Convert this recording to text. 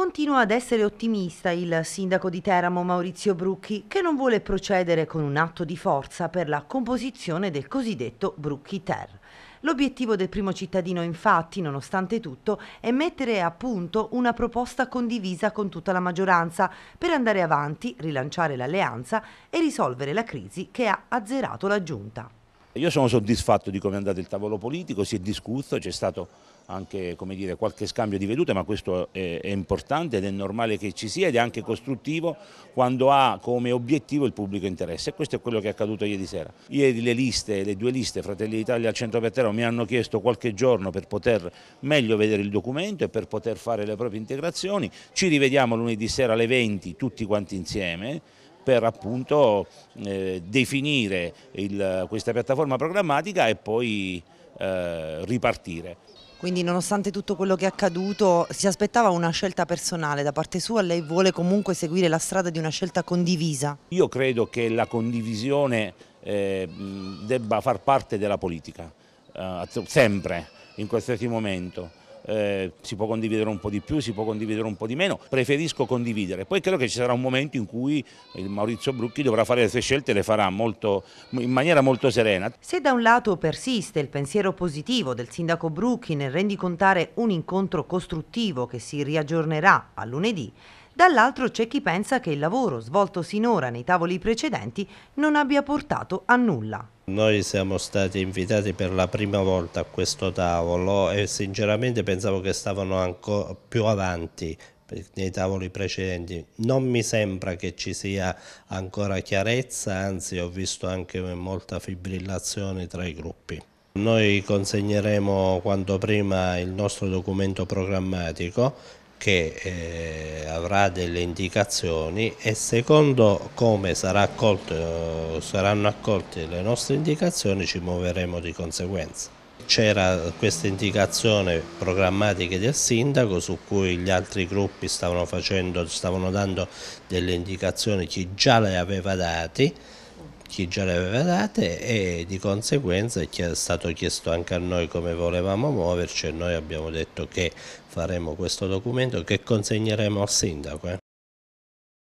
Continua ad essere ottimista il sindaco di Teramo Maurizio Brucchi che non vuole procedere con un atto di forza per la composizione del cosiddetto Brucchi Ter. L'obiettivo del primo cittadino infatti, nonostante tutto, è mettere a punto una proposta condivisa con tutta la maggioranza per andare avanti, rilanciare l'alleanza e risolvere la crisi che ha azzerato la giunta. Io sono soddisfatto di come è andato il tavolo politico, si è discusso, c'è stato anche dire, qualche scambio di vedute, ma questo è, è, importante ed è normale che ci sia ed è anche costruttivo quando ha come obiettivo il pubblico interesse e questo è quello che è accaduto ieri sera. Ieri le liste, le due liste, Fratelli d'Italia al Centro Pettero, mi hanno chiesto qualche giorno per poter meglio vedere il documento e per poter fare le proprie integrazioni, ci rivediamo lunedì sera alle 20 tutti quanti insieme per appunto eh, definire il, questa piattaforma programmatica e poi eh, ripartire. Quindi nonostante tutto quello che è accaduto si aspettava una scelta personale da parte sua, lei vuole comunque seguire la strada di una scelta condivisa? Io credo che la condivisione eh, debba far parte della politica, eh, sempre in qualsiasi momento eh, si può condividere un po' di più, si può condividere un po' di meno, preferisco condividere. Poi credo che ci sarà un momento in cui il Maurizio Brucchi dovrà fare le sue scelte e le farà molto, in maniera molto serena. Se da un lato persiste il pensiero positivo del sindaco Brucchi nel rendicontare un incontro costruttivo che si riaggiornerà a lunedì, dall'altro c'è chi pensa che il lavoro svolto sinora nei tavoli precedenti non abbia portato a nulla. Noi siamo stati invitati per la prima volta a questo tavolo e sinceramente pensavo che stavano ancora più avanti nei tavoli precedenti. Non mi sembra che ci sia ancora chiarezza, anzi ho visto anche molta fibrillazione tra i gruppi. Noi consegneremo quanto prima il nostro documento programmatico che eh, avrà delle indicazioni e secondo come sarà accolto, eh, saranno accolte le nostre indicazioni ci muoveremo di conseguenza. C'era questa indicazione programmatica del sindaco su cui gli altri gruppi stavano, facendo, stavano dando delle indicazioni, chi già le aveva dati chi già le aveva date e di conseguenza è stato chiesto anche a noi come volevamo muoverci e noi abbiamo detto che faremo questo documento che consegneremo al sindaco. Eh.